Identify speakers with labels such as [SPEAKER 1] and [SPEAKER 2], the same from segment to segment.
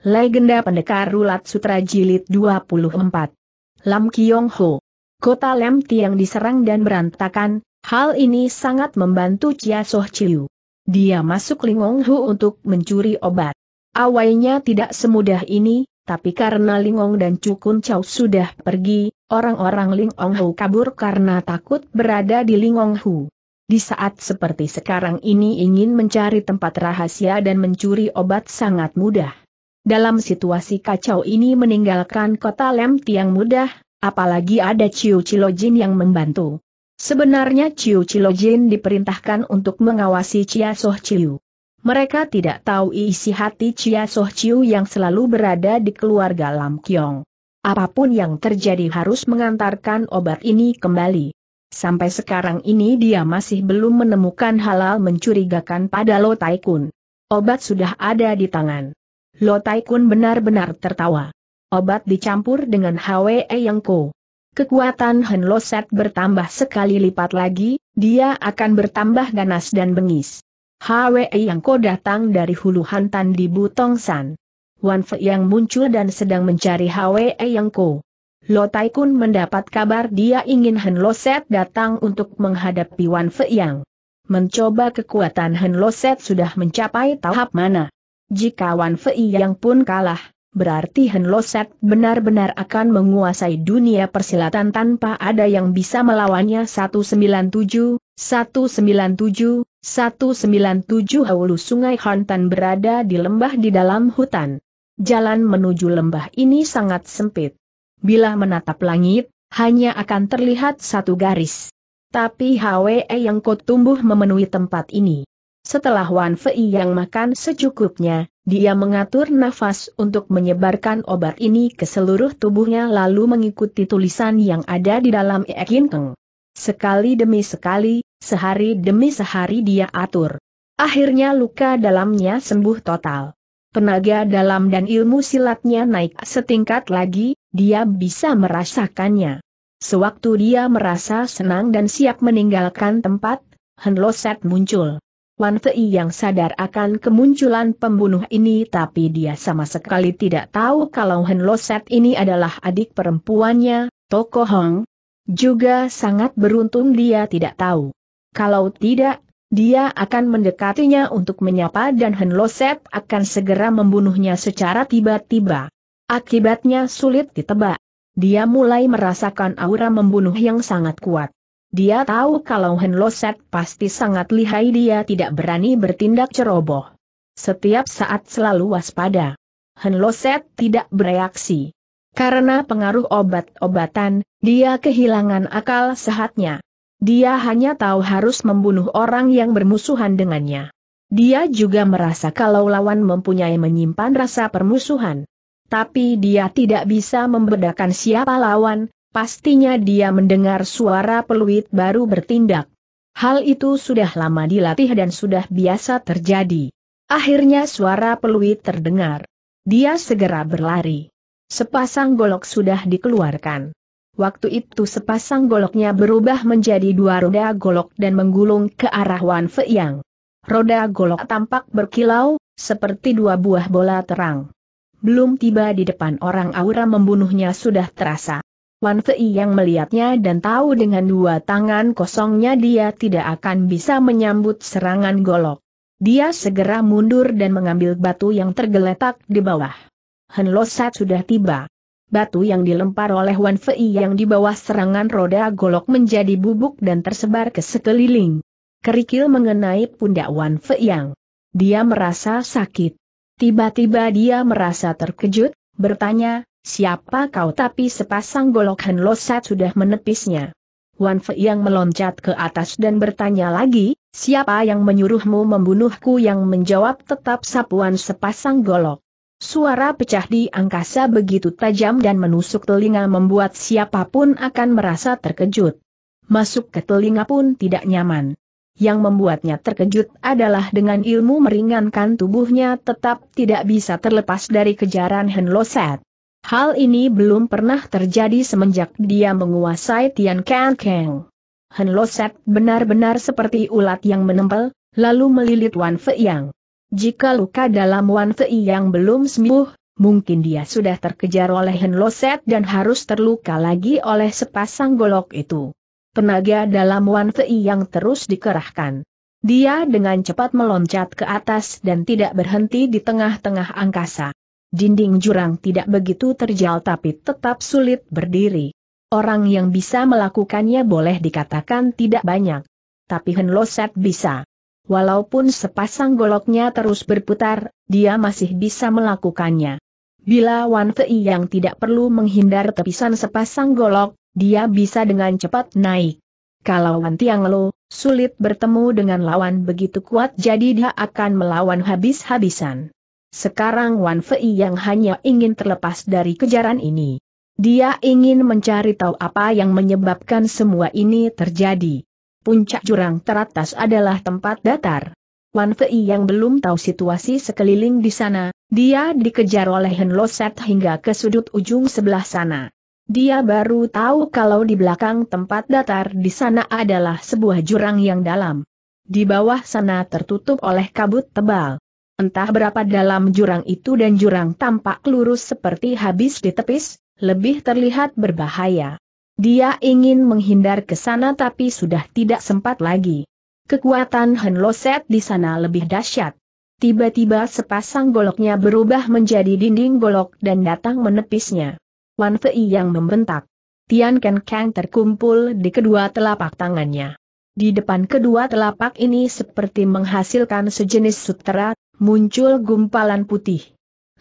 [SPEAKER 1] Legenda Pendekar Rulat Sutra Jilid 24 Lam Kiong Ho Kota Lam Tiang diserang dan berantakan, hal ini sangat membantu Chia Soh Chiu. Dia masuk Lingong Hu untuk mencuri obat. Awalnya tidak semudah ini, tapi karena Lingong dan Cukun Chau sudah pergi, orang-orang Lingong Hu kabur karena takut berada di Lingong Hu. Di saat seperti sekarang ini ingin mencari tempat rahasia dan mencuri obat sangat mudah dalam situasi kacau ini meninggalkan kota Lem Tiang mudah, apalagi ada Ciu Cilojin yang membantu. Sebenarnya Ciu Cilojin diperintahkan untuk mengawasi Chia Soh Ciu. Mereka tidak tahu isi hati Chia Soh Ciu yang selalu berada di keluarga Lam Kiong. Apapun yang terjadi harus mengantarkan obat ini kembali. Sampai sekarang ini dia masih belum menemukan halal mencurigakan pada Lo Tai Kun. Obat sudah ada di tangan. Lo Kun benar-benar tertawa. Obat dicampur dengan HWE yang ko. Kekuatan Hen Lo Set bertambah sekali lipat lagi, dia akan bertambah ganas dan bengis. HWE yang ko datang dari hulu hantan di Butongsan. Wan Fe yang muncul dan sedang mencari HWE yang ko. Lo Kun mendapat kabar dia ingin Hen Lo Set datang untuk menghadapi Wan Fe yang mencoba kekuatan Hen Lo Set sudah mencapai tahap mana. Jika Wan Fei yang pun kalah, berarti Hen Loset benar-benar akan menguasai dunia persilatan tanpa ada yang bisa melawannya 197, 197, 197 Haulu Sungai Hantan berada di lembah di dalam hutan. Jalan menuju lembah ini sangat sempit. Bila menatap langit, hanya akan terlihat satu garis. Tapi Hwe yang kau tumbuh memenuhi tempat ini. Setelah Wan Fei yang makan secukupnya, dia mengatur nafas untuk menyebarkan obat ini ke seluruh tubuhnya lalu mengikuti tulisan yang ada di dalam Ekin Keng. Sekali demi sekali, sehari demi sehari dia atur. Akhirnya luka dalamnya sembuh total. Tenaga dalam dan ilmu silatnya naik setingkat lagi, dia bisa merasakannya. Sewaktu dia merasa senang dan siap meninggalkan tempat, Henloset muncul. Wan Fei yang sadar akan kemunculan pembunuh ini tapi dia sama sekali tidak tahu kalau Hen Loset ini adalah adik perempuannya, Toko Hong. Juga sangat beruntung dia tidak tahu. Kalau tidak, dia akan mendekatinya untuk menyapa dan Hen Loset akan segera membunuhnya secara tiba-tiba. Akibatnya sulit ditebak. Dia mulai merasakan aura membunuh yang sangat kuat. Dia tahu kalau Henloset pasti sangat lihai dia tidak berani bertindak ceroboh. Setiap saat selalu waspada. Henloset tidak bereaksi. Karena pengaruh obat-obatan, dia kehilangan akal sehatnya. Dia hanya tahu harus membunuh orang yang bermusuhan dengannya. Dia juga merasa kalau lawan mempunyai menyimpan rasa permusuhan. Tapi dia tidak bisa membedakan siapa lawan, pastinya dia mendengar suara peluit baru bertindak. Hal itu sudah lama dilatih dan sudah biasa terjadi. Akhirnya suara peluit terdengar. Dia segera berlari. Sepasang golok sudah dikeluarkan. Waktu itu sepasang goloknya berubah menjadi dua roda golok dan menggulung ke arah Wan Feiyang. Roda golok tampak berkilau, seperti dua buah bola terang. Belum tiba di depan orang aura membunuhnya sudah terasa. Wan Fei yang melihatnya dan tahu dengan dua tangan kosongnya dia tidak akan bisa menyambut serangan golok. Dia segera mundur dan mengambil batu yang tergeletak di bawah. Henlosat sudah tiba. Batu yang dilempar oleh Wan Fei yang di bawah serangan roda golok menjadi bubuk dan tersebar ke sekeliling. Kerikil mengenai pundak Wan Fei yang. Dia merasa sakit. Tiba-tiba dia merasa terkejut, bertanya, Siapa kau tapi sepasang golok Henloset sudah menepisnya. Wan Fei yang meloncat ke atas dan bertanya lagi, siapa yang menyuruhmu membunuhku yang menjawab tetap sapuan sepasang golok. Suara pecah di angkasa begitu tajam dan menusuk telinga membuat siapapun akan merasa terkejut. Masuk ke telinga pun tidak nyaman. Yang membuatnya terkejut adalah dengan ilmu meringankan tubuhnya tetap tidak bisa terlepas dari kejaran Henloset. Hal ini belum pernah terjadi semenjak dia menguasai Tian Kang Kang. Hen Lo Set benar-benar seperti ulat yang menempel, lalu melilit Wan Fei Yang. Jika luka dalam Wan Fei Yang belum sembuh, mungkin dia sudah terkejar oleh Henloset dan harus terluka lagi oleh sepasang golok itu. Tenaga dalam Wan Fei yang terus dikerahkan. Dia dengan cepat meloncat ke atas dan tidak berhenti di tengah-tengah angkasa dinding jurang tidak begitu terjal tapi tetap sulit berdiri. Orang yang bisa melakukannya boleh dikatakan tidak banyak. Tapi Henloset bisa. Walaupun sepasang goloknya terus berputar, dia masih bisa melakukannya. Bila Wan Fei yang tidak perlu menghindar tepisan sepasang golok, dia bisa dengan cepat naik. Kalau Wan Tiang Lo, sulit bertemu dengan lawan begitu kuat jadi dia akan melawan habis-habisan. Sekarang Wan Fei yang hanya ingin terlepas dari kejaran ini. Dia ingin mencari tahu apa yang menyebabkan semua ini terjadi. Puncak jurang teratas adalah tempat datar. Wan Fei yang belum tahu situasi sekeliling di sana, dia dikejar oleh Hen Loset hingga ke sudut ujung sebelah sana. Dia baru tahu kalau di belakang tempat datar di sana adalah sebuah jurang yang dalam. Di bawah sana tertutup oleh kabut tebal entah berapa dalam jurang itu dan jurang tampak lurus seperti habis ditepis, lebih terlihat berbahaya. Dia ingin menghindar ke sana tapi sudah tidak sempat lagi. Kekuatan Henloset di sana lebih dahsyat. Tiba-tiba sepasang goloknya berubah menjadi dinding golok dan datang menepisnya. Wan Fei yang membentak. Tian Ken Kang terkumpul di kedua telapak tangannya. Di depan kedua telapak ini seperti menghasilkan sejenis sutera muncul gumpalan putih.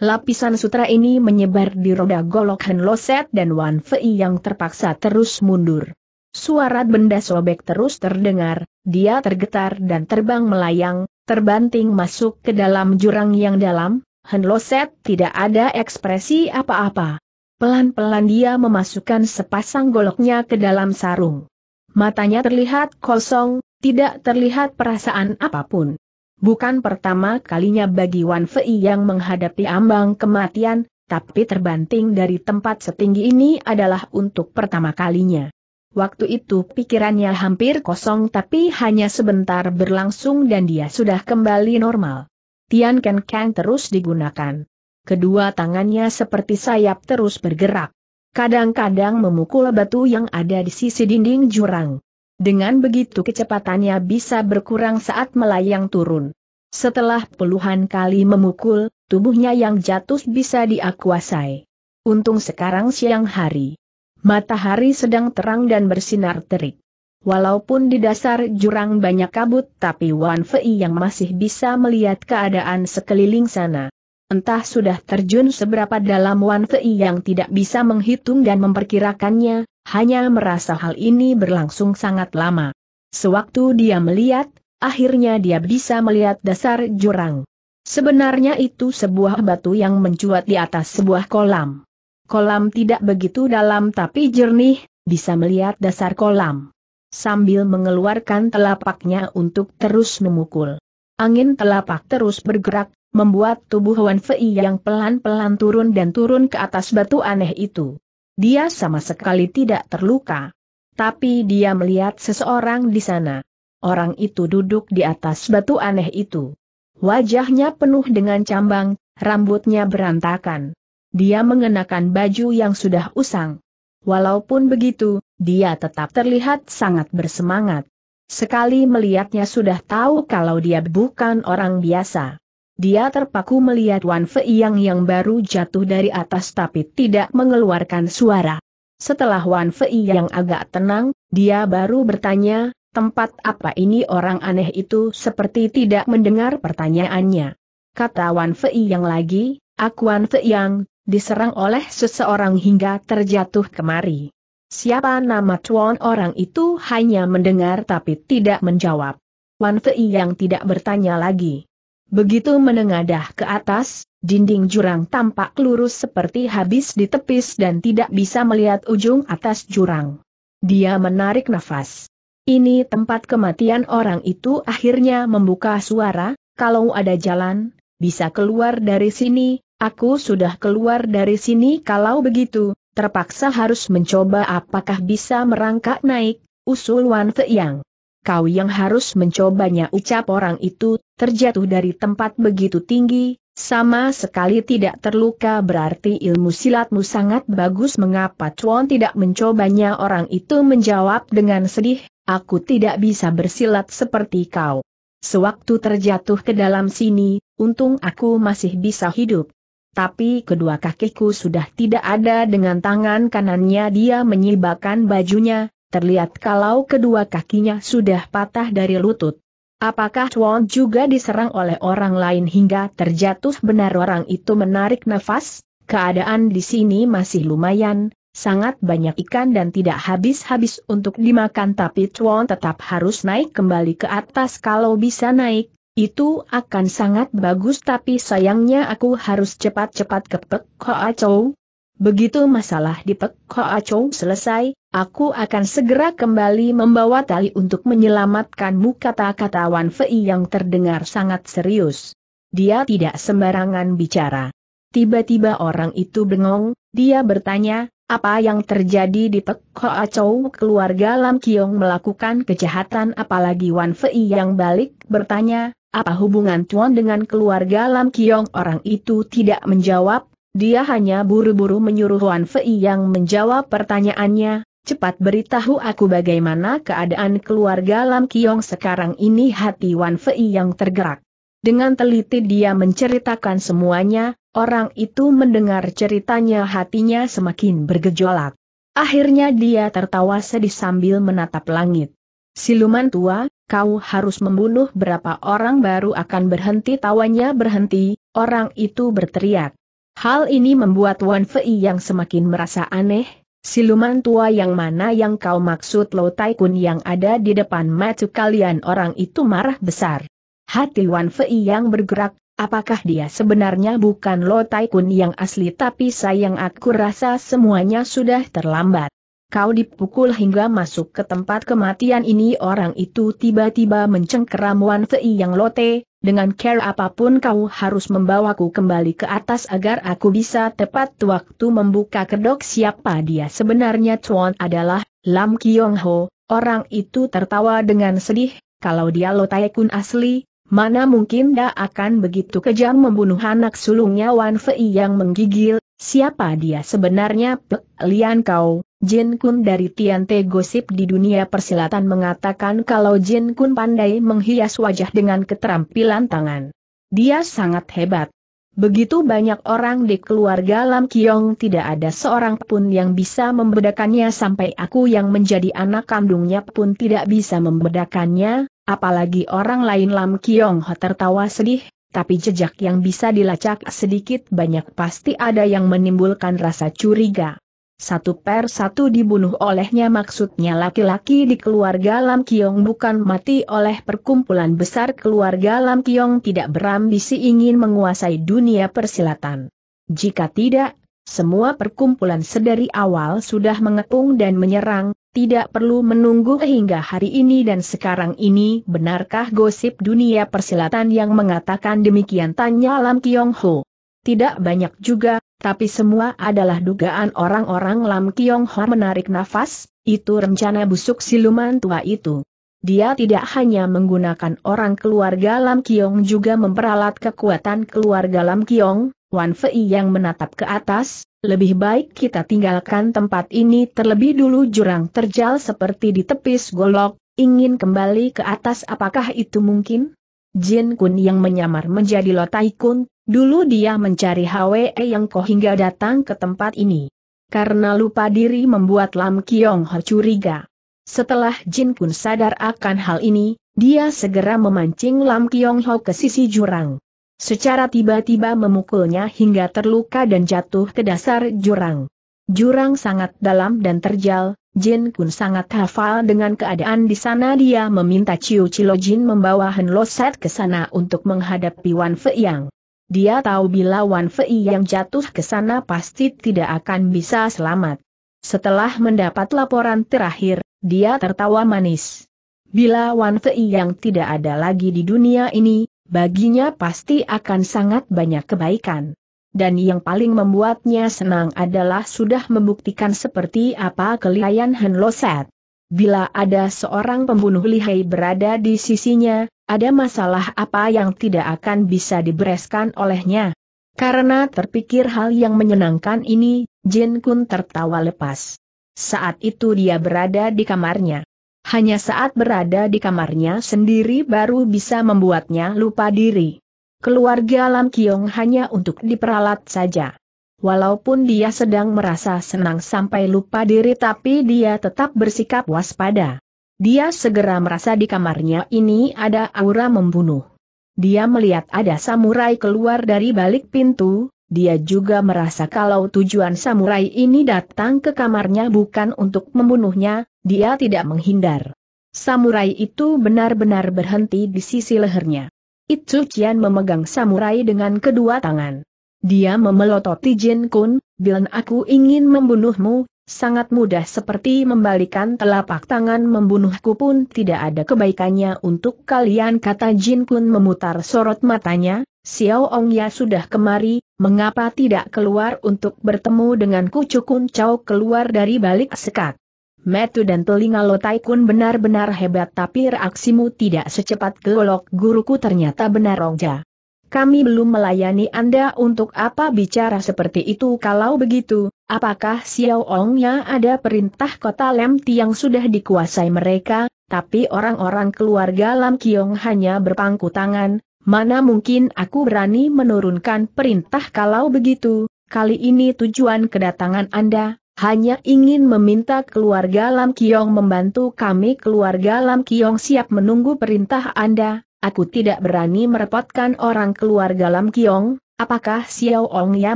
[SPEAKER 1] Lapisan sutra ini menyebar di roda golok Hen Loset dan Wan Fei yang terpaksa terus mundur. Suara benda sobek terus terdengar, dia tergetar dan terbang melayang, terbanting masuk ke dalam jurang yang dalam, Hen Loset tidak ada ekspresi apa-apa. Pelan-pelan dia memasukkan sepasang goloknya ke dalam sarung. Matanya terlihat kosong, tidak terlihat perasaan apapun. Bukan pertama kalinya bagi Wan Fei yang menghadapi ambang kematian, tapi terbanting dari tempat setinggi ini adalah untuk pertama kalinya. Waktu itu pikirannya hampir kosong tapi hanya sebentar berlangsung dan dia sudah kembali normal. Tian Ken Kang terus digunakan. Kedua tangannya seperti sayap terus bergerak. Kadang-kadang memukul batu yang ada di sisi dinding jurang. Dengan begitu kecepatannya bisa berkurang saat melayang turun. Setelah puluhan kali memukul, tubuhnya yang jatuh bisa diakuasai. Untung sekarang siang hari. Matahari sedang terang dan bersinar terik. Walaupun di dasar jurang banyak kabut tapi Wan Fei yang masih bisa melihat keadaan sekeliling sana. Entah sudah terjun seberapa dalam Wan Fei yang tidak bisa menghitung dan memperkirakannya, hanya merasa hal ini berlangsung sangat lama. Sewaktu dia melihat, akhirnya dia bisa melihat dasar jurang. Sebenarnya itu sebuah batu yang mencuat di atas sebuah kolam. Kolam tidak begitu dalam tapi jernih, bisa melihat dasar kolam. Sambil mengeluarkan telapaknya untuk terus memukul. Angin telapak terus bergerak, membuat tubuh Wan Fei yang pelan-pelan turun dan turun ke atas batu aneh itu. Dia sama sekali tidak terluka. Tapi dia melihat seseorang di sana. Orang itu duduk di atas batu aneh itu. Wajahnya penuh dengan cambang, rambutnya berantakan. Dia mengenakan baju yang sudah usang. Walaupun begitu, dia tetap terlihat sangat bersemangat. Sekali melihatnya sudah tahu kalau dia bukan orang biasa. Dia terpaku melihat Wan Fei Yang yang baru jatuh dari atas tapi tidak mengeluarkan suara. Setelah Wan Fei Yang agak tenang, dia baru bertanya, tempat apa ini orang aneh itu seperti tidak mendengar pertanyaannya. Kata Wan Fei Yang lagi, aku Wan Fei Yang, diserang oleh seseorang hingga terjatuh kemari. Siapa nama tuan orang itu hanya mendengar tapi tidak menjawab. Wan Fei Yang tidak bertanya lagi. Begitu menengadah ke atas, dinding jurang tampak lurus seperti habis ditepis dan tidak bisa melihat ujung atas jurang. Dia menarik nafas. Ini tempat kematian orang itu akhirnya membuka suara, kalau ada jalan, bisa keluar dari sini, aku sudah keluar dari sini kalau begitu, terpaksa harus mencoba apakah bisa merangkak naik, usul Wan Yang. Kau yang harus mencobanya ucap orang itu terjatuh dari tempat begitu tinggi, sama sekali tidak terluka berarti ilmu silatmu sangat bagus mengapa Chuan tidak mencobanya orang itu menjawab dengan sedih, aku tidak bisa bersilat seperti kau. Sewaktu terjatuh ke dalam sini, untung aku masih bisa hidup. Tapi kedua kakiku sudah tidak ada dengan tangan kanannya dia menyibakkan bajunya, terlihat kalau kedua kakinya sudah patah dari lutut. Apakah Tuan juga diserang oleh orang lain hingga terjatuh benar orang itu menarik nafas? Keadaan di sini masih lumayan, sangat banyak ikan dan tidak habis-habis untuk dimakan tapi Tuan tetap harus naik kembali ke atas kalau bisa naik, itu akan sangat bagus tapi sayangnya aku harus cepat-cepat kepek Hoa Chow, Begitu masalah di Pekho Acou selesai, aku akan segera kembali membawa tali untuk menyelamatkanmu kata-kata Wan Fei yang terdengar sangat serius. Dia tidak sembarangan bicara. Tiba-tiba orang itu bengong, dia bertanya, apa yang terjadi di Pekho Acou keluarga Lam Kiong melakukan kejahatan apalagi Wan Fei yang balik bertanya, apa hubungan Tuan dengan keluarga Lam Kiong? Orang itu tidak menjawab, dia hanya buru-buru menyuruh Wan Fei yang menjawab pertanyaannya, cepat beritahu aku bagaimana keadaan keluarga Lam Kiong sekarang ini hati Wan Fei yang tergerak. Dengan teliti dia menceritakan semuanya, orang itu mendengar ceritanya hatinya semakin bergejolak. Akhirnya dia tertawa sedih sambil menatap langit. Siluman tua, kau harus membunuh berapa orang baru akan berhenti tawanya berhenti, orang itu berteriak. Hal ini membuat Wan Fei yang semakin merasa aneh, siluman tua yang mana yang kau maksud Lo Taikun yang ada di depan mata kalian orang itu marah besar. Hati Wan Fei yang bergerak, apakah dia sebenarnya bukan Lo Taikun yang asli tapi sayang aku rasa semuanya sudah terlambat. Kau dipukul hingga masuk ke tempat kematian ini orang itu tiba-tiba mencengkeram Wan Fei yang lote, dengan care apapun kau harus membawaku kembali ke atas agar aku bisa tepat waktu membuka kedok siapa dia sebenarnya Chuan adalah Lam Kiong Ho, orang itu tertawa dengan sedih, kalau dia Lo Taekun asli, mana mungkin dia akan begitu kejam membunuh anak sulungnya Wan Fei yang menggigil, siapa dia sebenarnya Lian Kau, Jin Kun dari Tian Te Gosip di dunia persilatan mengatakan kalau Jin Kun pandai menghias wajah dengan keterampilan tangan. Dia sangat hebat. Begitu banyak orang di keluarga Lam Kiong tidak ada seorang pun yang bisa membedakannya sampai aku yang menjadi anak kandungnya pun tidak bisa membedakannya, apalagi orang lain Lam Kiong Ho tertawa sedih, tapi jejak yang bisa dilacak sedikit banyak pasti ada yang menimbulkan rasa curiga. Satu per satu dibunuh olehnya maksudnya laki-laki di keluarga Lam Kiong bukan mati oleh perkumpulan besar keluarga Lam Kiong tidak berambisi ingin menguasai dunia persilatan. Jika tidak, semua perkumpulan sedari awal sudah mengepung dan menyerang, tidak perlu menunggu hingga hari ini dan sekarang ini benarkah gosip dunia persilatan yang mengatakan demikian tanya Lam Kiong Ho. Tidak banyak juga, tapi semua adalah dugaan orang-orang Lam Kiong Ho menarik nafas, itu rencana busuk siluman tua itu. Dia tidak hanya menggunakan orang keluarga Lam Kiong juga memperalat kekuatan keluarga Lam Kiong, Wan Fei yang menatap ke atas, lebih baik kita tinggalkan tempat ini terlebih dulu jurang terjal seperti di tepis golok, ingin kembali ke atas apakah itu mungkin? Jin Kun yang menyamar menjadi Lotai Kun Dulu dia mencari Hwe Yang Ko hingga datang ke tempat ini. Karena lupa diri membuat Lam Kiong Ho curiga. Setelah Jin Kun sadar akan hal ini, dia segera memancing Lam Kiong Ho ke sisi jurang. Secara tiba-tiba memukulnya hingga terluka dan jatuh ke dasar jurang. Jurang sangat dalam dan terjal, Jin Kun sangat hafal dengan keadaan di sana dia meminta Ciu Cilo Jin membawa Hen Loset ke sana untuk menghadapi Wan Fei Yang. Dia tahu bila Wan Fei yang jatuh ke sana pasti tidak akan bisa selamat. Setelah mendapat laporan terakhir, dia tertawa manis. Bila Wan Fei yang tidak ada lagi di dunia ini, baginya pasti akan sangat banyak kebaikan. Dan yang paling membuatnya senang adalah sudah membuktikan seperti apa kelihayan Loset. Bila ada seorang pembunuh lihai berada di sisinya, ada masalah apa yang tidak akan bisa dibereskan olehnya? Karena terpikir hal yang menyenangkan ini, Jin Kun tertawa lepas. Saat itu dia berada di kamarnya. Hanya saat berada di kamarnya sendiri baru bisa membuatnya lupa diri. Keluarga Lam Kiong hanya untuk diperalat saja. Walaupun dia sedang merasa senang sampai lupa diri tapi dia tetap bersikap waspada. Dia segera merasa di kamarnya ini ada aura membunuh. Dia melihat ada samurai keluar dari balik pintu, dia juga merasa kalau tujuan samurai ini datang ke kamarnya bukan untuk membunuhnya, dia tidak menghindar. Samurai itu benar-benar berhenti di sisi lehernya. Itu Cian memegang samurai dengan kedua tangan. Dia memelototi Jin Kun, bilang aku ingin membunuhmu, sangat mudah seperti membalikan telapak tangan membunuhku pun tidak ada kebaikannya untuk kalian kata Jin Kun memutar sorot matanya, Xiao Ong Ya sudah kemari, mengapa tidak keluar untuk bertemu denganku Cukun Chow keluar dari balik sekat. Metu dan telinga lotai Kun benar-benar hebat tapi reaksimu tidak secepat golok. guruku ternyata benar Ongja. Kami belum melayani Anda untuk apa bicara seperti itu kalau begitu, Apakah Xiao Ongnya ada perintah kota Lem Tiang sudah dikuasai mereka, tapi orang-orang keluarga Lam Kiong hanya berpangku tangan, mana mungkin aku berani menurunkan perintah kalau begitu, kali ini tujuan kedatangan Anda, hanya ingin meminta keluarga Lam Kiong membantu kami keluarga Lam Kiong siap menunggu perintah Anda, aku tidak berani merepotkan orang keluarga Lam Kiong, Apakah Xiao Ong Ya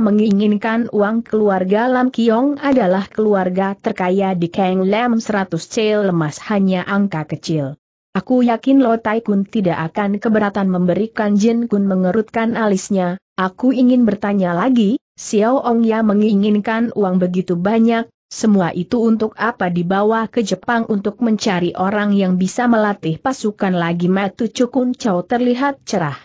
[SPEAKER 1] menginginkan uang keluarga Lam Kiong adalah keluarga terkaya di Kang Lam 100 C lemas hanya angka kecil. Aku yakin Lo Tai Kun tidak akan keberatan memberikan Jin Kun mengerutkan alisnya, aku ingin bertanya lagi, Xiao Ong Ya menginginkan uang begitu banyak, semua itu untuk apa dibawa ke Jepang untuk mencari orang yang bisa melatih pasukan lagi Matu Chukun Chow terlihat cerah.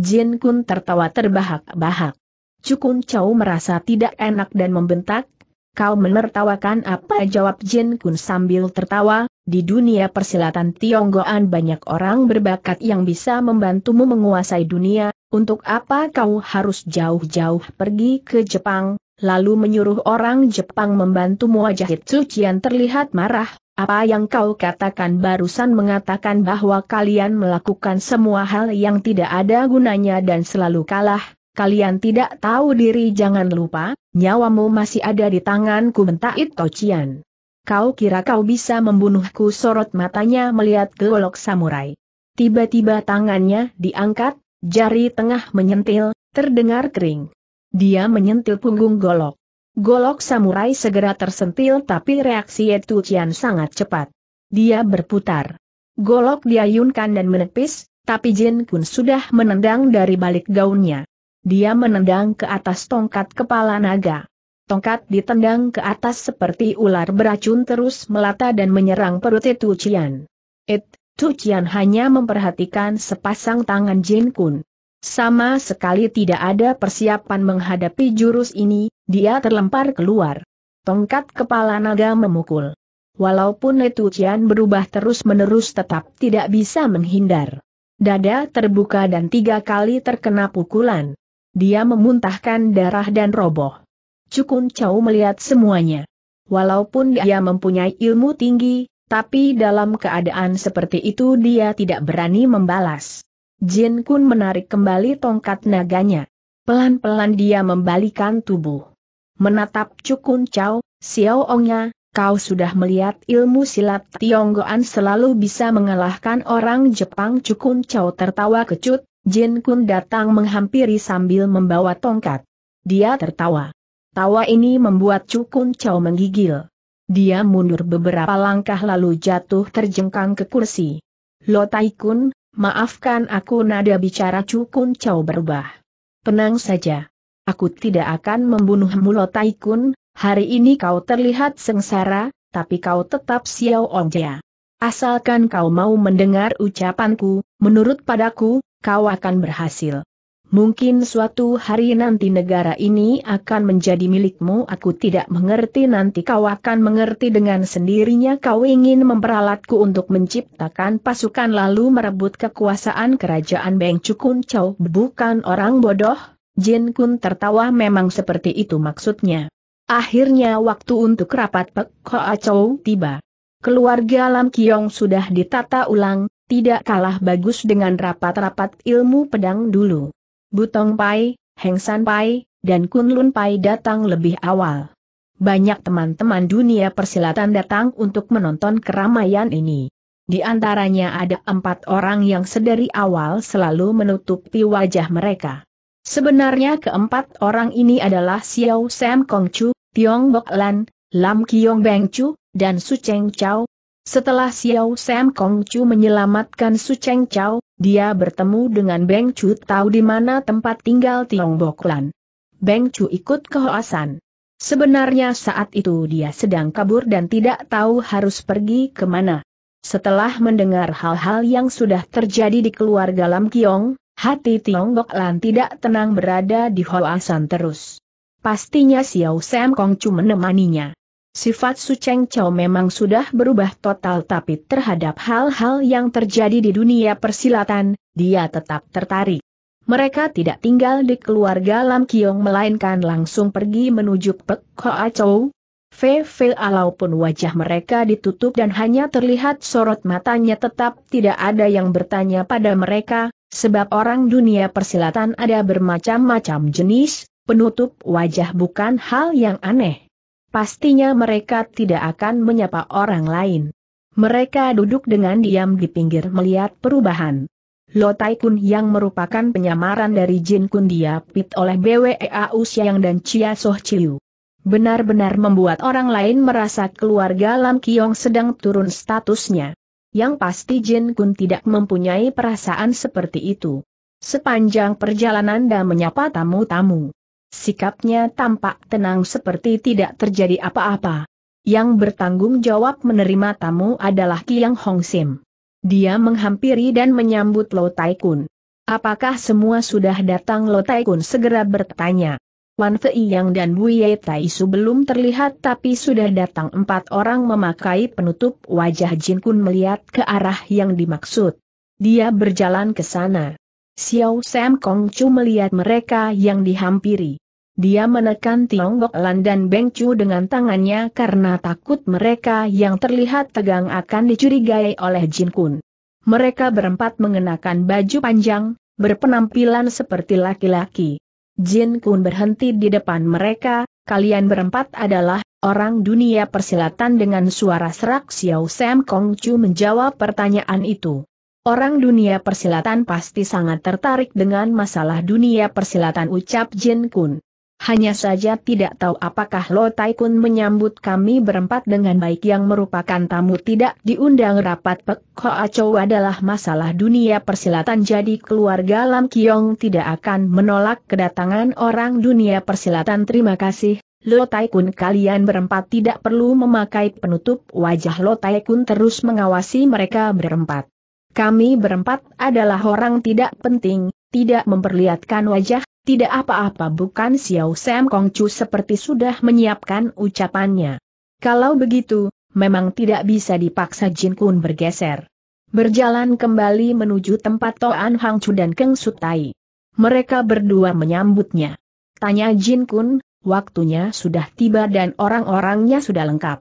[SPEAKER 1] Jin Kun tertawa terbahak-bahak. Cukun Chow merasa tidak enak dan membentak, kau menertawakan apa jawab Jin Kun sambil tertawa, di dunia persilatan Tionggoan banyak orang berbakat yang bisa membantumu menguasai dunia, untuk apa kau harus jauh-jauh pergi ke Jepang, lalu menyuruh orang Jepang membantumu wajah Tsucian terlihat marah, apa yang kau katakan barusan mengatakan bahwa kalian melakukan semua hal yang tidak ada gunanya dan selalu kalah, kalian tidak tahu diri jangan lupa, nyawamu masih ada di tanganku bentak Cian. Kau kira kau bisa membunuhku sorot matanya melihat golok samurai. Tiba-tiba tangannya diangkat, jari tengah menyentil, terdengar kering. Dia menyentil punggung golok. Golok samurai segera tersentil tapi reaksi Etu Qian sangat cepat. Dia berputar. Golok diayunkan dan menepis, tapi Jin Kun sudah menendang dari balik gaunnya. Dia menendang ke atas tongkat kepala naga. Tongkat ditendang ke atas seperti ular beracun terus melata dan menyerang perut Etu Qian. Yetu Tucian hanya memperhatikan sepasang tangan Jin Kun. Sama sekali tidak ada persiapan menghadapi jurus ini, dia terlempar keluar. Tongkat kepala naga memukul. Walaupun Letu berubah terus-menerus tetap tidak bisa menghindar. Dada terbuka dan tiga kali terkena pukulan. Dia memuntahkan darah dan roboh. Cukun Chow melihat semuanya. Walaupun dia mempunyai ilmu tinggi, tapi dalam keadaan seperti itu dia tidak berani membalas. Jin Kun menarik kembali tongkat naganya. Pelan-pelan dia membalikan tubuh. Menatap Cukun Chow, Xiao Ongnya, kau sudah melihat ilmu silat Tionggoan selalu bisa mengalahkan orang Jepang Cukun Chow tertawa kecut, Jin Kun datang menghampiri sambil membawa tongkat. Dia tertawa. Tawa ini membuat Cukun Chow menggigil. Dia mundur beberapa langkah lalu jatuh terjengkang ke kursi. Lo Tai Kun, Maafkan aku nada bicara Cukun Chow berubah. Tenang saja. Aku tidak akan membunuhmu lo Taikun. hari ini kau terlihat sengsara, tapi kau tetap Xiao Ongja. Asalkan kau mau mendengar ucapanku, menurut padaku, kau akan berhasil. Mungkin suatu hari nanti negara ini akan menjadi milikmu Aku tidak mengerti nanti kau akan mengerti dengan sendirinya Kau ingin memperalatku untuk menciptakan pasukan lalu merebut kekuasaan kerajaan Beng Cukun Chow Bukan orang bodoh, Jin Kun tertawa memang seperti itu maksudnya Akhirnya waktu untuk rapat Pek Hoa Chow tiba Keluarga Lam Kiong sudah ditata ulang, tidak kalah bagus dengan rapat-rapat ilmu pedang dulu. Butong Pai, Heng San Pai, dan Kun Lun Pai datang lebih awal. Banyak teman-teman dunia persilatan datang untuk menonton keramaian ini. Di antaranya ada empat orang yang sedari awal selalu menutupi wajah mereka. Sebenarnya keempat orang ini adalah Xiao Sam Kong Chu, Tiong Bok Lan, Lam Kiong Beng Chu, dan Su Cheng Chao, setelah Xiao Sam Kong Chu menyelamatkan Su Cheng Chao, dia bertemu dengan Beng Chu tahu di mana tempat tinggal Tiong Bok Lan. Beng Chu ikut ke Hoasan. Sebenarnya saat itu dia sedang kabur dan tidak tahu harus pergi ke mana. Setelah mendengar hal-hal yang sudah terjadi di keluarga Lam Kiong, hati Tiong Bok Lan tidak tenang berada di Hoasan terus. Pastinya Xiao Sam Kong Chu menemaninya. Sifat Su Cheng Chow memang sudah berubah total tapi terhadap hal-hal yang terjadi di dunia persilatan, dia tetap tertarik. Mereka tidak tinggal di keluarga Lam Kiong melainkan langsung pergi menuju Pek Hoa Chow. Fei alaupun wajah mereka ditutup dan hanya terlihat sorot matanya tetap tidak ada yang bertanya pada mereka, sebab orang dunia persilatan ada bermacam-macam jenis, penutup wajah bukan hal yang aneh. Pastinya mereka tidak akan menyapa orang lain. Mereka duduk dengan diam di pinggir melihat perubahan. Lo Tai Kun yang merupakan penyamaran dari Jin Kun pit oleh BWEA Yang dan Chia Soh Chiu. Benar-benar membuat orang lain merasa keluarga Lam Kiong sedang turun statusnya. Yang pasti Jin Kun tidak mempunyai perasaan seperti itu. Sepanjang perjalanan dan menyapa tamu-tamu. Sikapnya tampak tenang seperti tidak terjadi apa-apa. Yang bertanggung jawab menerima tamu adalah Kiang Hong Sim. Dia menghampiri dan menyambut Lo Tai Kun. Apakah semua sudah datang Lo Tai Kun segera bertanya. Wan Fei Yang dan Bu Ye Tai Su belum terlihat tapi sudah datang empat orang memakai penutup wajah Jin Kun melihat ke arah yang dimaksud. Dia berjalan ke sana. Xiao Sam Kong Chu melihat mereka yang dihampiri. Dia menekan Tiongkok Lan dan Beng Chu dengan tangannya karena takut mereka yang terlihat tegang akan dicurigai oleh Jin Kun. Mereka berempat mengenakan baju panjang, berpenampilan seperti laki-laki. Jin Kun berhenti di depan mereka, kalian berempat adalah orang dunia persilatan dengan suara serak Xiao Sam Kong Chu menjawab pertanyaan itu. Orang dunia persilatan pasti sangat tertarik dengan masalah dunia persilatan ucap Jin Kun. Hanya saja tidak tahu apakah Lo Tai Kun menyambut kami berempat dengan baik yang merupakan tamu tidak diundang rapat Pek Hoa Chow adalah masalah dunia persilatan jadi keluarga Lam Kiong tidak akan menolak kedatangan orang dunia persilatan terima kasih. Lo Taikun. kalian berempat tidak perlu memakai penutup wajah Lo Taikun terus mengawasi mereka berempat. Kami berempat adalah orang tidak penting, tidak memperlihatkan wajah, tidak apa-apa bukan Xiao Sam Kong Chu seperti sudah menyiapkan ucapannya. Kalau begitu, memang tidak bisa dipaksa Jin Kun bergeser. Berjalan kembali menuju tempat Toan Hang Chu dan Keng Sutai. Mereka berdua menyambutnya. Tanya Jin Kun, waktunya sudah tiba dan orang-orangnya sudah lengkap.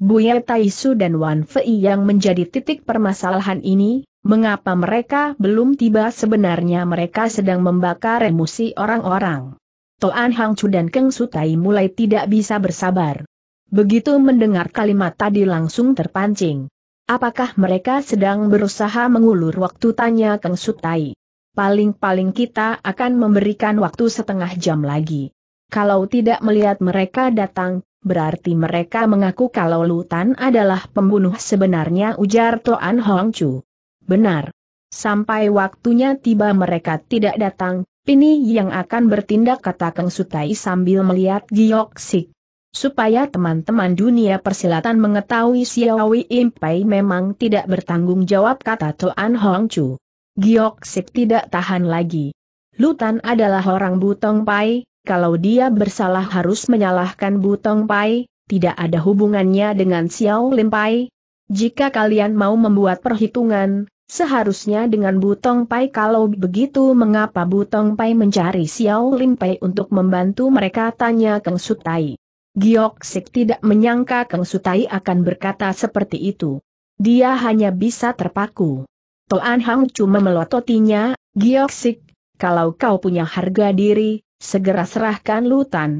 [SPEAKER 1] Buye Taisu dan Wan Fei yang menjadi titik permasalahan ini, mengapa mereka belum tiba sebenarnya mereka sedang membakar emosi orang-orang. Toan Hang Chu dan Keng Sutai mulai tidak bisa bersabar. Begitu mendengar kalimat tadi langsung terpancing. Apakah mereka sedang berusaha mengulur waktu tanya Keng Sutai? Paling-paling kita akan memberikan waktu setengah jam lagi. Kalau tidak melihat mereka datang, berarti mereka mengaku kalau Lutan adalah pembunuh sebenarnya ujar Toan Hong Chu. Benar. Sampai waktunya tiba mereka tidak datang, Pini yang akan bertindak kata Kang Sutai sambil melihat Giok Sik. Supaya teman-teman dunia persilatan mengetahui Xiaowi Impai memang tidak bertanggung jawab kata Toan Hong Chu. Giok Sik tidak tahan lagi. Lutan adalah orang Butong Pai, kalau dia bersalah harus menyalahkan Butong Pai, tidak ada hubungannya dengan Xiao Lim Pai. Jika kalian mau membuat perhitungan, seharusnya dengan Butong Pai kalau begitu mengapa Butong Pai mencari Xiao Lim Pai untuk membantu mereka tanya Kang Sutai. Giok Sik tidak menyangka Kang Sutai akan berkata seperti itu. Dia hanya bisa terpaku. Toan Hang cuma melototinya, Giok Sik, kalau kau punya harga diri, segera serahkan Lutan.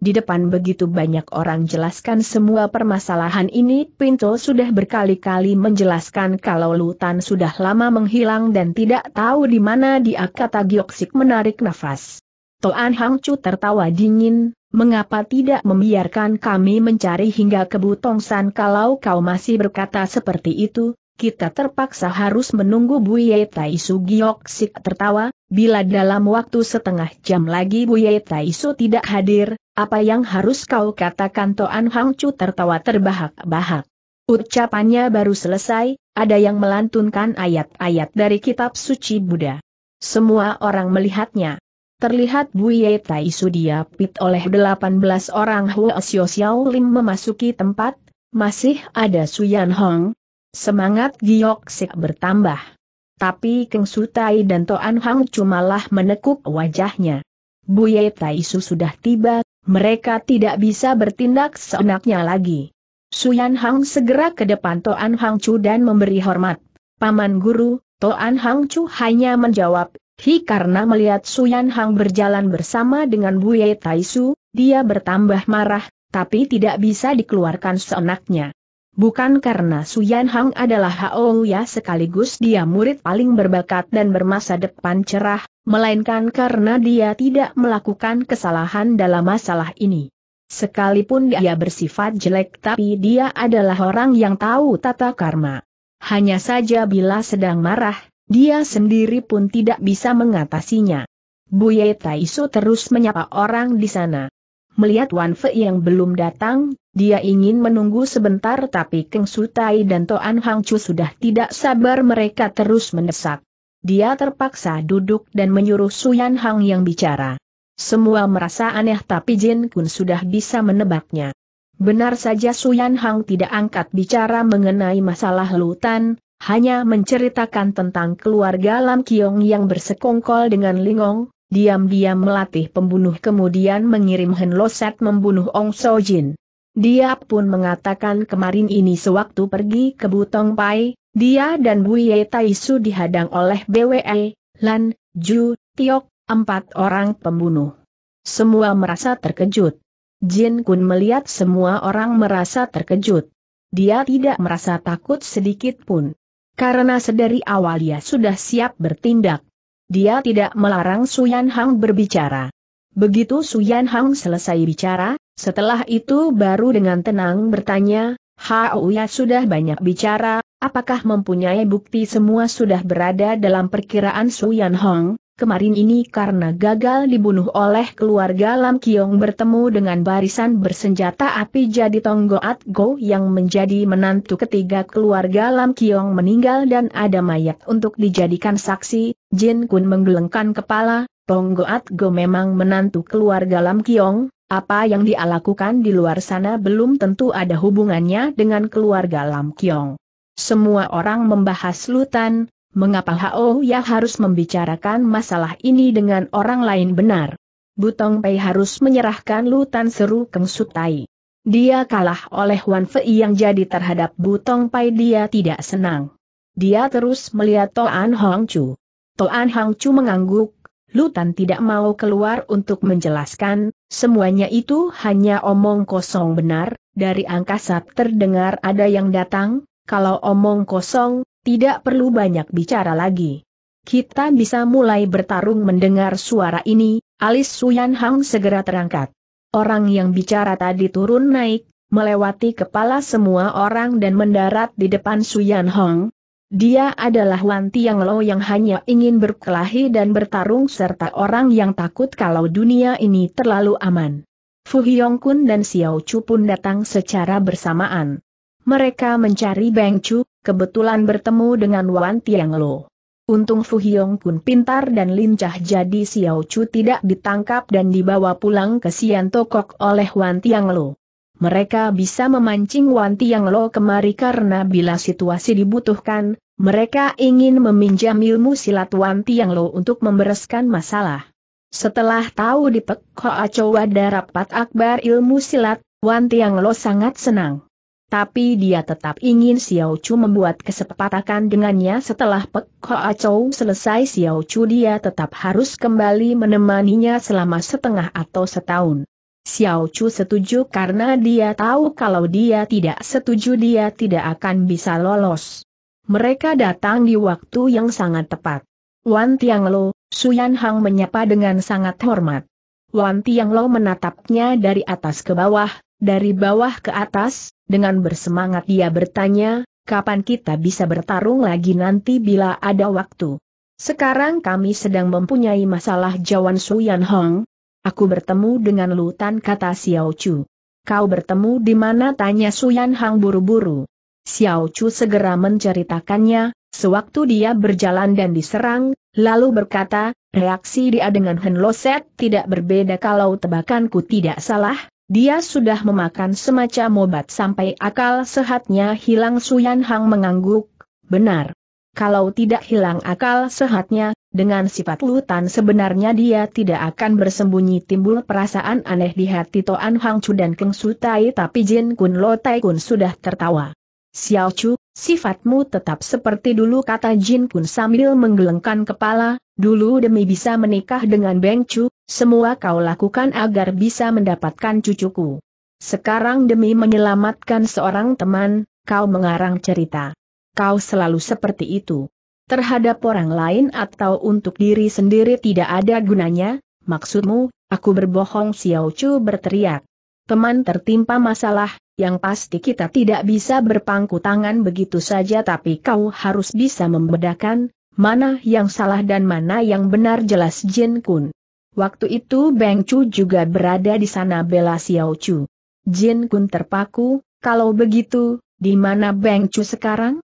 [SPEAKER 1] Di depan begitu banyak orang jelaskan semua permasalahan ini, Pinto sudah berkali-kali menjelaskan kalau Lutan sudah lama menghilang dan tidak tahu di mana dia kata Gioksik menarik nafas. Toan Hang Chu tertawa dingin, mengapa tidak membiarkan kami mencari hingga ke Butongsan kalau kau masih berkata seperti itu, kita terpaksa harus menunggu Buye Tai Sik tertawa, bila dalam waktu setengah jam lagi Buye Tai Su tidak hadir, apa yang harus kau katakan Toan Hang Chu tertawa terbahak-bahak. Ucapannya baru selesai, ada yang melantunkan ayat-ayat dari kitab suci Buddha. Semua orang melihatnya. Terlihat Buye Tai Su diapit oleh 18 orang Huo Xiao Lim memasuki tempat, masih ada Suyan Hong, Semangat Giok Sik bertambah. Tapi Keng Sutai dan Toan Hang cumalah menekuk wajahnya. Buye Taisu sudah tiba, mereka tidak bisa bertindak seenaknya lagi. Suyan Hang segera ke depan Toan Hang Chu dan memberi hormat. Paman Guru, Toan Hang Chu hanya menjawab, Hi karena melihat Suyan Hang berjalan bersama dengan Buye Taisu, dia bertambah marah, tapi tidak bisa dikeluarkan seenaknya. Bukan karena Yan Hang adalah Hao Ya sekaligus dia murid paling berbakat dan bermasa depan cerah, melainkan karena dia tidak melakukan kesalahan dalam masalah ini. Sekalipun dia bersifat jelek tapi dia adalah orang yang tahu tata karma. Hanya saja bila sedang marah, dia sendiri pun tidak bisa mengatasinya. Buye Taisu terus menyapa orang di sana. Melihat Wan Fei yang belum datang, dia ingin menunggu sebentar tapi Keng Sutai dan Toan Hang sudah tidak sabar mereka terus mendesak. Dia terpaksa duduk dan menyuruh Suyan Hang yang bicara. Semua merasa aneh tapi Jin Kun sudah bisa menebaknya. Benar saja Suyan Hang tidak angkat bicara mengenai masalah lutan, hanya menceritakan tentang keluarga Lam Kiong yang bersekongkol dengan Lingong, diam-diam melatih pembunuh kemudian mengirim Hen Loset membunuh Ong So Jin. Dia pun mengatakan kemarin ini sewaktu pergi ke Butong Pai, dia dan Buye Taisu dihadang oleh BWE, Lan, Ju, Tiok, empat orang pembunuh. Semua merasa terkejut. Jin Kun melihat semua orang merasa terkejut. Dia tidak merasa takut sedikit pun. Karena sedari awal ia sudah siap bertindak. Dia tidak melarang Suyan Hang berbicara. Begitu Suyan Hang selesai bicara, setelah itu baru dengan tenang bertanya, Hao Ya sudah banyak bicara, apakah mempunyai bukti semua sudah berada dalam perkiraan Suyan Hong? Kemarin ini karena gagal dibunuh oleh keluarga Lam Kiong bertemu dengan barisan bersenjata api jadi Tonggoat Go yang menjadi menantu ketiga keluarga Lam Kiong meninggal dan ada mayat untuk dijadikan saksi, Jin Kun menggelengkan kepala, Go memang menantu keluarga Lam Kiong, apa yang dia lakukan di luar sana belum tentu ada hubungannya dengan keluarga Lam Kiong. Semua orang membahas Lutan, mengapa Hao Ya harus membicarakan masalah ini dengan orang lain benar. Butong Pei harus menyerahkan Lutan seru Keng Sutai. Dia kalah oleh Wan Fei yang jadi terhadap Butong Pei dia tidak senang. Dia terus melihat Toan Hong Chu. Toan Hong Chu mengangguk, Lutan tidak mau keluar untuk menjelaskan, semuanya itu hanya omong kosong benar, dari angkasa terdengar ada yang datang, kalau omong kosong, tidak perlu banyak bicara lagi. Kita bisa mulai bertarung mendengar suara ini, alis Suyan Hang segera terangkat. Orang yang bicara tadi turun naik, melewati kepala semua orang dan mendarat di depan Suyan Hong, dia adalah Wan Tiang Lo yang hanya ingin berkelahi dan bertarung serta orang yang takut kalau dunia ini terlalu aman. Fu Kun dan Xiao Chu pun datang secara bersamaan. Mereka mencari Beng Chu, kebetulan bertemu dengan Wan Tiang Lo. Untung Fu Kun pintar dan lincah jadi Xiao Chu tidak ditangkap dan dibawa pulang ke Sian Tokok oleh Wan Tiang Lo mereka bisa memancing Wanti Yang Lo kemari karena bila situasi dibutuhkan, mereka ingin meminjam ilmu silat Wanti Yang Lo untuk membereskan masalah. Setelah tahu di Pek Hoa ada rapat akbar ilmu silat, Wanti Yang Lo sangat senang. Tapi dia tetap ingin Xiao Chu membuat kesepakatan dengannya setelah Pek Chou selesai Xiao Chu dia tetap harus kembali menemaninya selama setengah atau setahun. Xiao Chu setuju karena dia tahu kalau dia tidak setuju dia tidak akan bisa lolos. Mereka datang di waktu yang sangat tepat. Wan Tiang Lo, Suyan Hang menyapa dengan sangat hormat. Wan Tiang Lo menatapnya dari atas ke bawah, dari bawah ke atas, dengan bersemangat dia bertanya, kapan kita bisa bertarung lagi nanti bila ada waktu. Sekarang kami sedang mempunyai masalah Jawan Suyan Hong, Aku bertemu dengan Lutan kata Xiao Chu. Kau bertemu di mana tanya Suyan Hang buru-buru. Xiao Chu segera menceritakannya, sewaktu dia berjalan dan diserang, lalu berkata, reaksi dia dengan Hen Set tidak berbeda kalau tebakanku tidak salah, dia sudah memakan semacam obat sampai akal sehatnya hilang Suyan Hang mengangguk, benar. Kalau tidak hilang akal sehatnya, dengan sifat lutan sebenarnya dia tidak akan bersembunyi timbul perasaan aneh di hati Toan Hang Chu dan Keng Sutai, tapi Jin Kun Lo Tai Kun sudah tertawa. Xiao Chu, sifatmu tetap seperti dulu kata Jin Kun sambil menggelengkan kepala, dulu demi bisa menikah dengan Beng Chu, semua kau lakukan agar bisa mendapatkan cucuku. Sekarang demi menyelamatkan seorang teman, kau mengarang cerita kau selalu seperti itu. Terhadap orang lain atau untuk diri sendiri tidak ada gunanya, maksudmu, aku berbohong Xiao Chu berteriak. Teman tertimpa masalah, yang pasti kita tidak bisa berpangku tangan begitu saja tapi kau harus bisa membedakan, mana yang salah dan mana yang benar jelas Jin Kun. Waktu itu Beng Chu juga berada di sana bela Xiao Chu. Jin Kun terpaku, kalau begitu, di mana Beng Chu sekarang?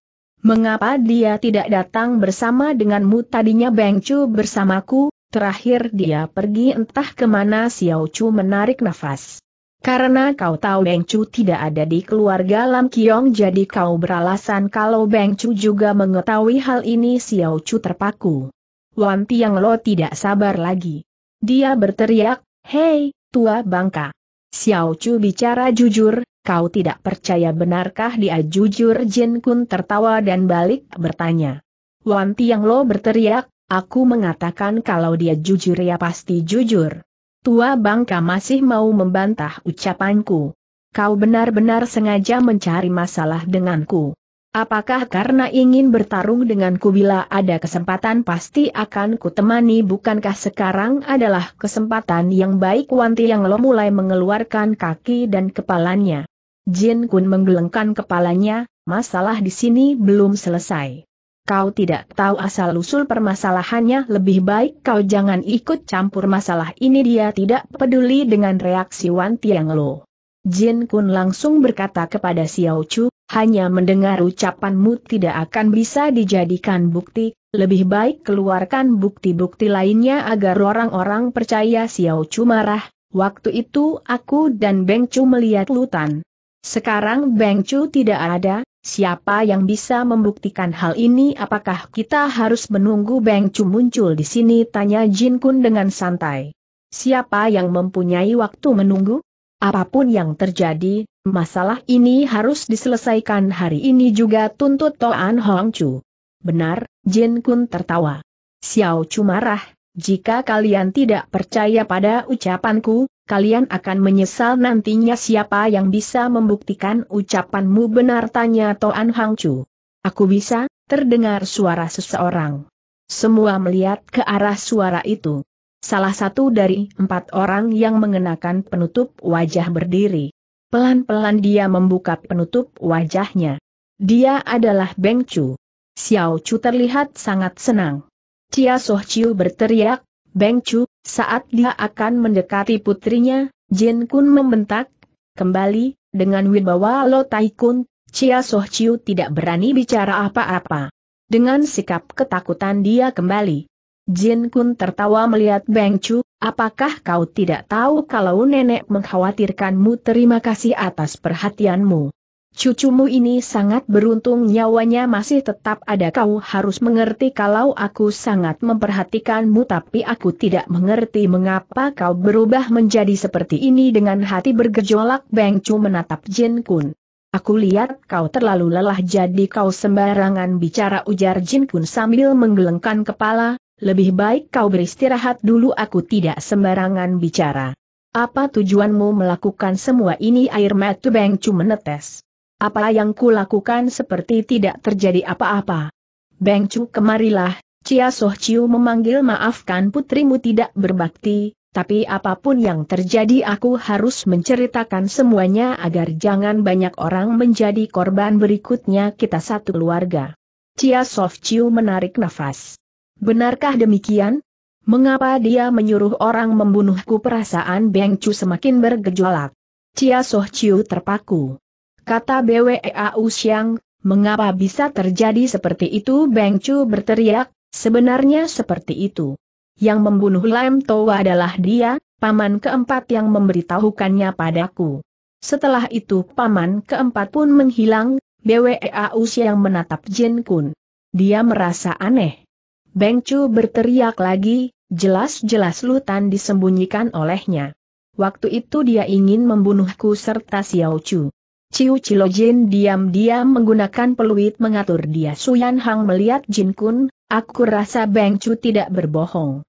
[SPEAKER 1] Mengapa dia tidak datang bersama denganmu tadinya Beng Chu bersamaku, terakhir dia pergi entah kemana Xiao Chu menarik nafas. Karena kau tahu Beng Chu tidak ada di keluarga Lam Kiong jadi kau beralasan kalau Beng Chu juga mengetahui hal ini Xiao Chu terpaku. Wan Tiang Lo tidak sabar lagi. Dia berteriak, Hei, tua bangka. Xiao Chu bicara jujur, Kau tidak percaya benarkah dia jujur Jin Kun tertawa dan balik bertanya. Wan Tiang Lo berteriak, aku mengatakan kalau dia jujur ya pasti jujur. Tua bangka masih mau membantah ucapanku. Kau benar-benar sengaja mencari masalah denganku. Apakah karena ingin bertarung denganku bila ada kesempatan pasti akan kutemani bukankah sekarang adalah kesempatan yang baik Wanti yang lo mulai mengeluarkan kaki dan kepalanya. Jin Kun menggelengkan kepalanya, masalah di sini belum selesai. Kau tidak tahu asal-usul permasalahannya lebih baik kau jangan ikut campur masalah ini dia tidak peduli dengan reaksi Wan Tiang Lo. Jin Kun langsung berkata kepada Xiao Chu, hanya mendengar ucapanmu tidak akan bisa dijadikan bukti, lebih baik keluarkan bukti-bukti lainnya agar orang-orang percaya Xiao Chu marah, waktu itu aku dan Beng Chu melihat Lutan sekarang Beng Chu tidak ada, siapa yang bisa membuktikan hal ini apakah kita harus menunggu Beng Chu muncul di sini tanya Jin Kun dengan santai. Siapa yang mempunyai waktu menunggu? Apapun yang terjadi, masalah ini harus diselesaikan hari ini juga tuntut Toan Hong Chu. Benar, Jin Kun tertawa. Xiao Chu marah, jika kalian tidak percaya pada ucapanku, kalian akan menyesal nantinya siapa yang bisa membuktikan ucapanmu benar tanya Toan Hang Chu. Aku bisa, terdengar suara seseorang. Semua melihat ke arah suara itu. Salah satu dari empat orang yang mengenakan penutup wajah berdiri. Pelan-pelan dia membuka penutup wajahnya. Dia adalah Beng Chu. Xiao Chu terlihat sangat senang. Cia Chiu berteriak, Beng Chu, saat dia akan mendekati putrinya, Jin Kun membentak, kembali, dengan wibawa Lo Tai Kun, Cia Chiu tidak berani bicara apa-apa. Dengan sikap ketakutan dia kembali. Jin Kun tertawa melihat Beng Chu, apakah kau tidak tahu kalau nenek mengkhawatirkanmu terima kasih atas perhatianmu. Cucumu ini sangat beruntung nyawanya masih tetap ada kau harus mengerti kalau aku sangat memperhatikanmu tapi aku tidak mengerti mengapa kau berubah menjadi seperti ini dengan hati bergejolak Beng Chu menatap Jin Kun. Aku lihat kau terlalu lelah jadi kau sembarangan bicara ujar Jin Kun sambil menggelengkan kepala, lebih baik kau beristirahat dulu aku tidak sembarangan bicara. Apa tujuanmu melakukan semua ini air mata Beng Chu menetes. Apa yang kulakukan seperti tidak terjadi apa-apa. Beng Chu kemarilah, Cia Soh Chiu memanggil maafkan putrimu tidak berbakti, tapi apapun yang terjadi aku harus menceritakan semuanya agar jangan banyak orang menjadi korban berikutnya kita satu keluarga. Cia Soh Chiu menarik nafas. Benarkah demikian? Mengapa dia menyuruh orang membunuhku perasaan Beng Chu semakin bergejolak? Cia Soh Chiu terpaku kata BWAU Xiang, mengapa bisa terjadi seperti itu Beng Chu berteriak, sebenarnya seperti itu. Yang membunuh Lam Towa adalah dia, paman keempat yang memberitahukannya padaku. Setelah itu paman keempat pun menghilang, BWEAU yang menatap Jin Kun. Dia merasa aneh. Beng Chu berteriak lagi, jelas-jelas lutan disembunyikan olehnya. Waktu itu dia ingin membunuhku serta Xiao Chu. Ciu Cilojin diam-diam menggunakan peluit mengatur dia Suyan Hang melihat Jin Kun, aku rasa Beng Chu tidak berbohong.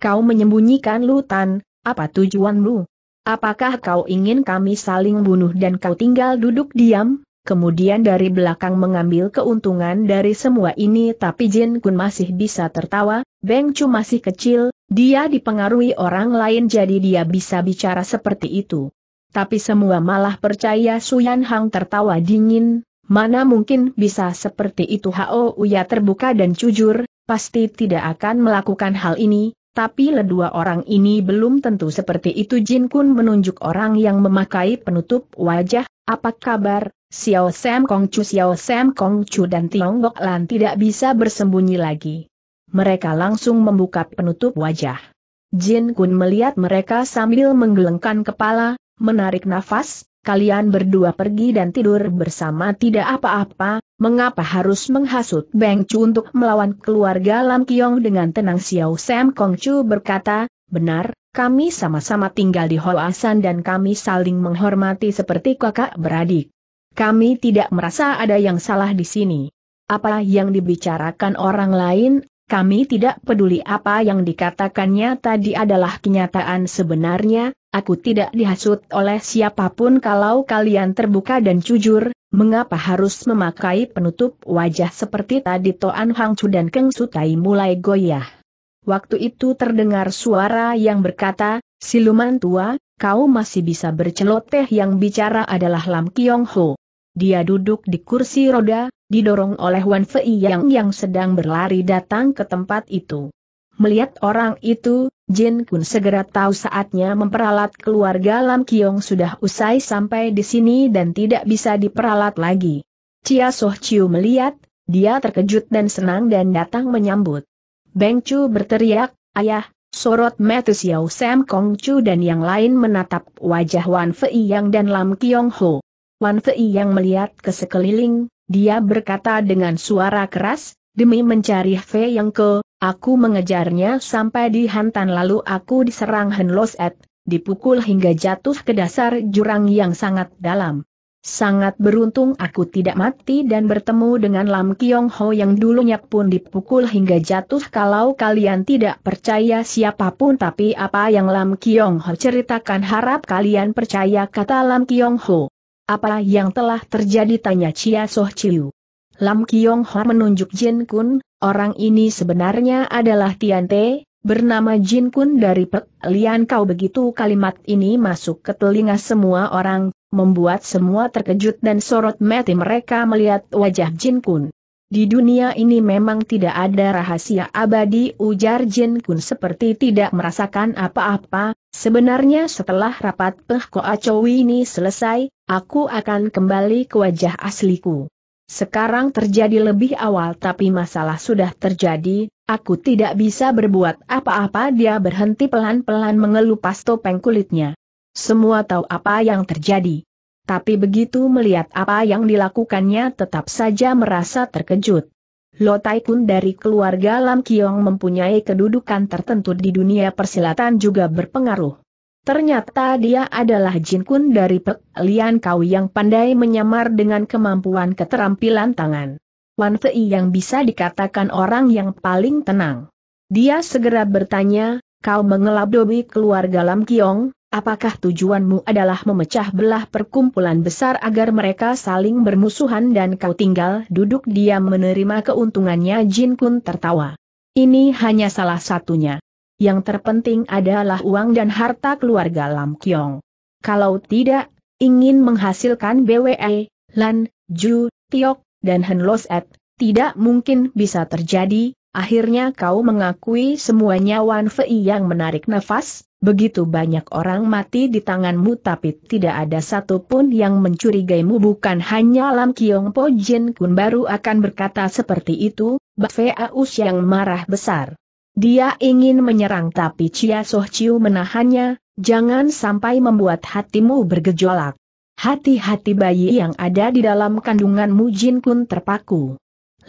[SPEAKER 1] Kau menyembunyikan Lutan, apa tujuanmu? Apakah kau ingin kami saling bunuh dan kau tinggal duduk diam? Kemudian dari belakang mengambil keuntungan dari semua ini tapi Jin Kun masih bisa tertawa, Beng Chu masih kecil, dia dipengaruhi orang lain jadi dia bisa bicara seperti itu tapi semua malah percaya Suyan Hang tertawa dingin, mana mungkin bisa seperti itu Hao Uya terbuka dan jujur, pasti tidak akan melakukan hal ini, tapi kedua orang ini belum tentu seperti itu Jin Kun menunjuk orang yang memakai penutup wajah, apa kabar, Xiao Sam Kong Chu Xiao Sam Kong Chu dan Tiongkok Lan tidak bisa bersembunyi lagi. Mereka langsung membuka penutup wajah. Jin Kun melihat mereka sambil menggelengkan kepala, menarik nafas, kalian berdua pergi dan tidur bersama tidak apa-apa, mengapa harus menghasut Beng Chu untuk melawan keluarga Lam Kiong dengan tenang Xiao Sam Kong Chu berkata, benar, kami sama-sama tinggal di Hoa San dan kami saling menghormati seperti kakak beradik. Kami tidak merasa ada yang salah di sini. Apa yang dibicarakan orang lain kami tidak peduli apa yang dikatakannya tadi adalah kenyataan sebenarnya, aku tidak dihasut oleh siapapun kalau kalian terbuka dan jujur, mengapa harus memakai penutup wajah seperti tadi Toan Hang Chu dan Keng Sutai mulai goyah. Waktu itu terdengar suara yang berkata, siluman tua, kau masih bisa berceloteh yang bicara adalah Lam Kiong Ho. Dia duduk di kursi roda, didorong oleh Wan Fei Yang yang sedang berlari datang ke tempat itu. Melihat orang itu, Jin Kun segera tahu saatnya memperalat keluarga Lam Kiong sudah usai sampai di sini dan tidak bisa diperalat lagi. Cia Soh Chiu melihat, dia terkejut dan senang dan datang menyambut. Beng Chu berteriak, Ayah, sorot Matthew Xiao Sam Kong Chu dan yang lain menatap wajah Wan Fei Yang dan Lam Kiong Ho. Wan Fei yang melihat ke sekeliling, dia berkata dengan suara keras, demi mencari Fei yang ke, aku mengejarnya sampai di hantan lalu aku diserang Henloset, dipukul hingga jatuh ke dasar jurang yang sangat dalam. Sangat beruntung aku tidak mati dan bertemu dengan Lam Kiong Ho yang dulunya pun dipukul hingga jatuh kalau kalian tidak percaya siapapun tapi apa yang Lam Kiong Ho ceritakan harap kalian percaya kata Lam Kiong Ho. Apa yang telah terjadi tanya Chia Soh Chiu. Lam Kiong Ho menunjuk Jin Kun, orang ini sebenarnya adalah Tian Te, bernama Jin Kun dari Pek Lian Kau begitu kalimat ini masuk ke telinga semua orang, membuat semua terkejut dan sorot mati mereka melihat wajah Jin Kun. Di dunia ini memang tidak ada rahasia abadi ujar Jin Kun seperti tidak merasakan apa-apa, sebenarnya setelah rapat Peh Koa Chow ini selesai, aku akan kembali ke wajah asliku. Sekarang terjadi lebih awal tapi masalah sudah terjadi, aku tidak bisa berbuat apa-apa dia berhenti pelan-pelan mengelupas topeng kulitnya. Semua tahu apa yang terjadi. Tapi begitu melihat apa yang dilakukannya tetap saja merasa terkejut. Lotai Kun dari keluarga Lam Kiong mempunyai kedudukan tertentu di dunia persilatan juga berpengaruh. Ternyata dia adalah Jin Kun dari Pek Lian Kau yang pandai menyamar dengan kemampuan keterampilan tangan. Wan Fei yang bisa dikatakan orang yang paling tenang. Dia segera bertanya, kau mengelabui keluarga Lam Kiong, apakah tujuanmu adalah memecah belah perkumpulan besar agar mereka saling bermusuhan dan kau tinggal duduk diam menerima keuntungannya Jin Kun tertawa. Ini hanya salah satunya yang terpenting adalah uang dan harta keluarga Lam Kiong. Kalau tidak, ingin menghasilkan BWE, Lan, Ju, Tiok, dan Los Et, tidak mungkin bisa terjadi, akhirnya kau mengakui semuanya Wan Fei yang menarik nafas, begitu banyak orang mati di tanganmu tapi tidak ada satupun yang mencurigaimu bukan hanya Lam Kiong Po Jin Kun baru akan berkata seperti itu, Bat Fei Aus yang marah besar. Dia ingin menyerang tapi Chia Soh Chiu menahannya, jangan sampai membuat hatimu bergejolak. Hati-hati bayi yang ada di dalam kandunganmu Jin Kun terpaku.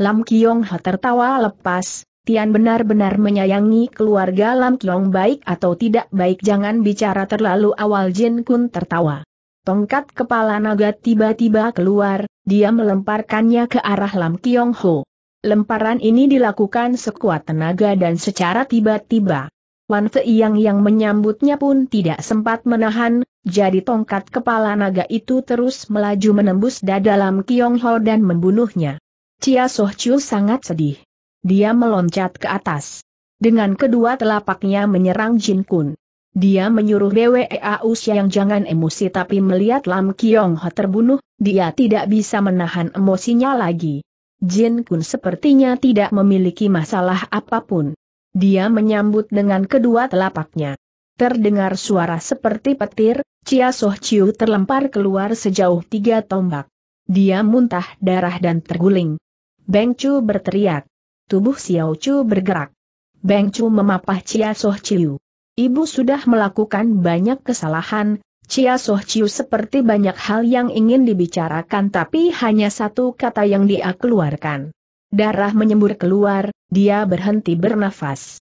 [SPEAKER 1] Lam Kiong Ho tertawa lepas, Tian benar-benar menyayangi keluarga Lam Kiong baik atau tidak baik jangan bicara terlalu awal Jin Kun tertawa. Tongkat kepala naga tiba-tiba keluar, dia melemparkannya ke arah Lam Kiong Ho. Lemparan ini dilakukan sekuat tenaga dan secara tiba-tiba. Wan Fei Yang menyambutnya pun tidak sempat menahan, jadi tongkat kepala naga itu terus melaju menembus dada dalam Kiong Ho dan membunuhnya. Cia Soh Chiu sangat sedih. Dia meloncat ke atas. Dengan kedua telapaknya menyerang Jin Kun. Dia menyuruh BWEA Usia yang jangan emosi tapi melihat Lam Kiong Ho terbunuh, dia tidak bisa menahan emosinya lagi. Jin Kun sepertinya tidak memiliki masalah apapun. Dia menyambut dengan kedua telapaknya. Terdengar suara seperti petir, Chia Soh Chiu terlempar keluar sejauh tiga tombak. Dia muntah darah dan terguling. Beng Chu berteriak. Tubuh Xiao Chu bergerak. Beng Chu memapah Chia Soh Chiu. Ibu sudah melakukan banyak kesalahan, Cia Soh Chiu seperti banyak hal yang ingin dibicarakan tapi hanya satu kata yang dia keluarkan. Darah menyembur keluar, dia berhenti bernafas.